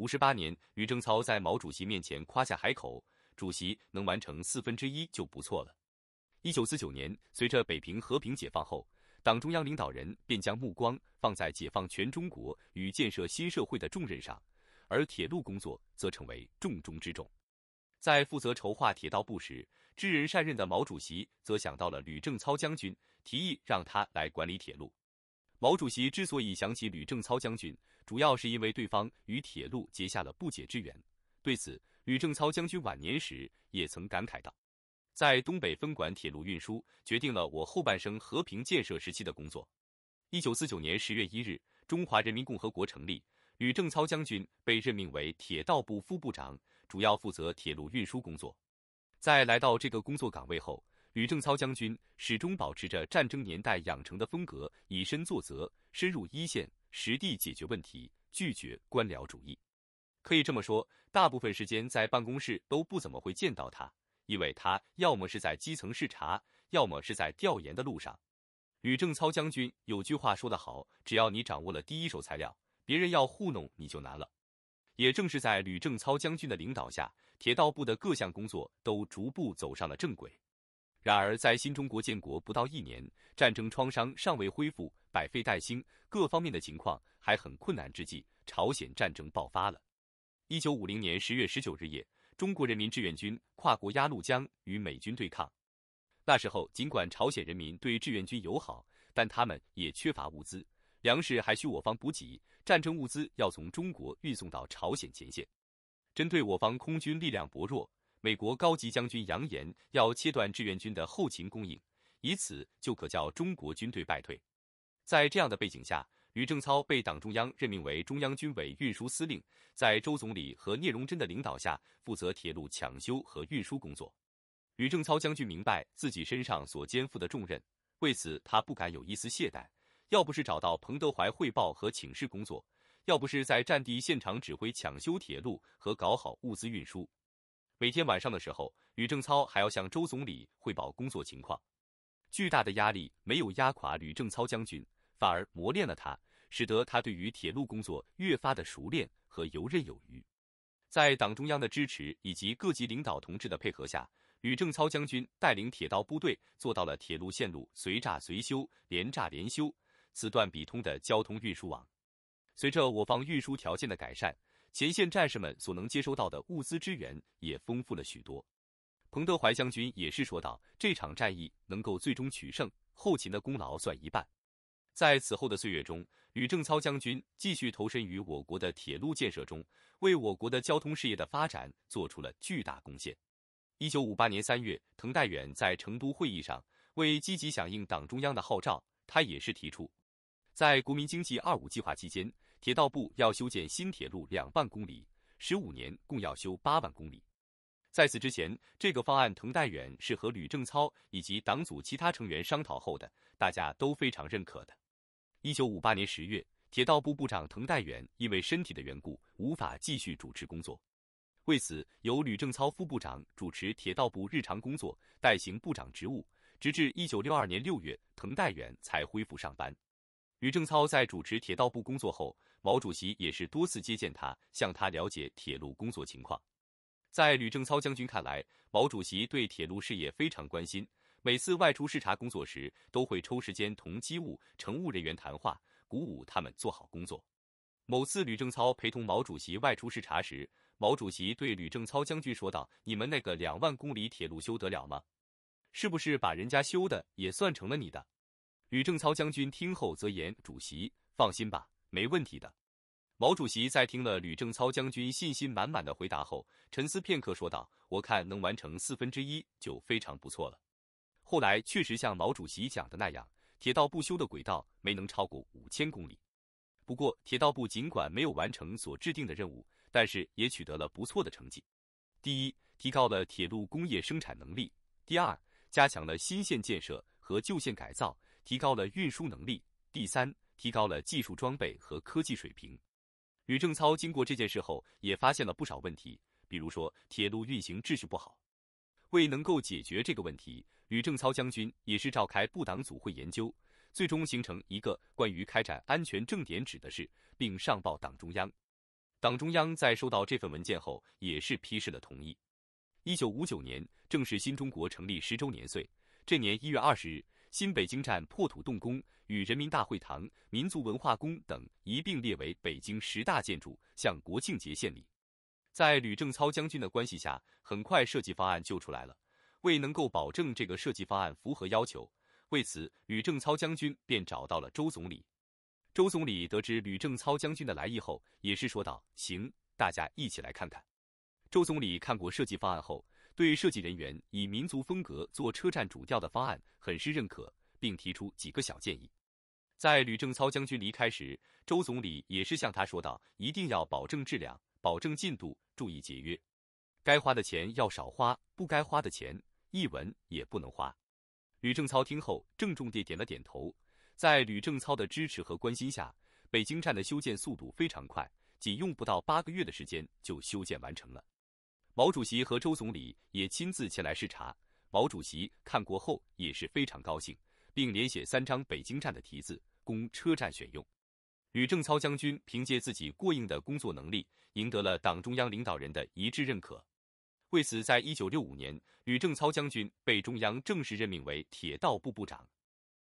五十八年，吕正操在毛主席面前夸下海口，主席能完成四分之一就不错了。一九四九年，随着北平和平解放后，党中央领导人便将目光放在解放全中国与建设新社会的重任上，而铁路工作则成为重中之重。在负责筹划铁道部时，知人善任的毛主席则想到了吕正操将军，提议让他来管理铁路。毛主席之所以想起吕正操将军，主要是因为对方与铁路结下了不解之缘。对此，吕正操将军晚年时也曾感慨道：“在东北分管铁路运输，决定了我后半生和平建设时期的工作。”一九四九年十月一日，中华人民共和国成立，吕正操将军被任命为铁道部副部长，主要负责铁路运输工作。在来到这个工作岗位后，吕正操将军始终保持着战争年代养成的风格，以身作则，深入一线，实地解决问题，拒绝官僚主义。可以这么说，大部分时间在办公室都不怎么会见到他，因为他要么是在基层视察，要么是在调研的路上。吕正操将军有句话说得好：“只要你掌握了第一手材料，别人要糊弄你就难了。”也正是在吕正操将军的领导下，铁道部的各项工作都逐步走上了正轨。然而，在新中国建国不到一年，战争创伤尚未恢复，百废待兴，各方面的情况还很困难之际，朝鲜战争爆发了。一九五零年十月十九日夜，中国人民志愿军跨国鸭绿江与美军对抗。那时候，尽管朝鲜人民对志愿军友好，但他们也缺乏物资，粮食还需我方补给，战争物资要从中国运送到朝鲜前线。针对我方空军力量薄弱，美国高级将军扬言要切断志愿军的后勤供应，以此就可叫中国军队败退。在这样的背景下，吕正操被党中央任命为中央军委运输司令，在周总理和聂荣臻的领导下，负责铁路抢修和运输工作。吕正操将军明白自己身上所肩负的重任，为此他不敢有一丝懈怠。要不是找到彭德怀汇报和请示工作，要不是在战地现场指挥抢修铁路和搞好物资运输。每天晚上的时候，吕正操还要向周总理汇报工作情况。巨大的压力没有压垮吕正操将军，反而磨练了他，使得他对于铁路工作越发的熟练和游刃有余。在党中央的支持以及各级领导同志的配合下，吕正操将军带领铁道部队做到了铁路线路随炸随修、连炸连修、此断彼通的交通运输网。随着我方运输条件的改善，前线战士们所能接收到的物资支援也丰富了许多。彭德怀将军也是说道：“这场战役能够最终取胜，后勤的功劳算一半。”在此后的岁月中，吕正操将军继续投身于我国的铁路建设中，为我国的交通事业的发展做出了巨大贡献。一九五八年三月，滕代远在成都会议上，为积极响应党中央的号召，他也是提出。在国民经济“二五”计划期间，铁道部要修建新铁路两万公里，十五年共要修八万公里。在此之前，这个方案滕代远是和吕正操以及党组其他成员商讨后的，大家都非常认可的。一九五八年十月，铁道部部长滕代远因为身体的缘故无法继续主持工作，为此由吕正操副部长主持铁道部日常工作，代行部长职务，直至一九六二年六月，滕代远才恢复上班。吕正操在主持铁道部工作后，毛主席也是多次接见他，向他了解铁路工作情况。在吕正操将军看来，毛主席对铁路事业非常关心，每次外出视察工作时，都会抽时间同机务乘务人员谈话，鼓舞他们做好工作。某次吕正操陪同毛主席外出视察时，毛主席对吕正操将军说道：“你们那个两万公里铁路修得了吗？是不是把人家修的也算成了你的？”吕正操将军听后则言：“主席，放心吧，没问题的。”毛主席在听了吕正操将军信心满满的回答后，沉思片刻，说道：“我看能完成四分之一就非常不错了。”后来确实像毛主席讲的那样，铁道部修的轨道没能超过五千公里。不过，铁道部尽管没有完成所制定的任务，但是也取得了不错的成绩：第一，提高了铁路工业生产能力；第二，加强了新线建设和旧线改造。提高了运输能力。第三，提高了技术装备和科技水平。吕正操经过这件事后，也发现了不少问题，比如说铁路运行秩序不好。为能够解决这个问题，吕正操将军也是召开部党组会研究，最终形成一个关于开展安全正点指的事，并上报党中央。党中央在收到这份文件后，也是批示了同意。一九五九年，正是新中国成立十周年岁。这年一月二十日。新北京站破土动工，与人民大会堂、民族文化宫等一并列为北京十大建筑，向国庆节献礼。在吕正操将军的关系下，很快设计方案就出来了。为能够保证这个设计方案符合要求，为此吕正操将军便找到了周总理。周总理得知吕正操将军的来意后，也是说道：“行，大家一起来看看。”周总理看过设计方案后。对设计人员以民族风格做车站主调的方案很是认可，并提出几个小建议。在吕正操将军离开时，周总理也是向他说道：“一定要保证质量，保证进度，注意节约，该花的钱要少花，不该花的钱一文也不能花。”吕正操听后郑重地点了点头。在吕正操的支持和关心下，北京站的修建速度非常快，仅用不到八个月的时间就修建完成了。毛主席和周总理也亲自前来视察，毛主席看过后也是非常高兴，并连写三张北京站的题字供车站选用。吕正操将军凭借自己过硬的工作能力，赢得了党中央领导人的一致认可。为此，在一九六五年，吕正操将军被中央正式任命为铁道部部长。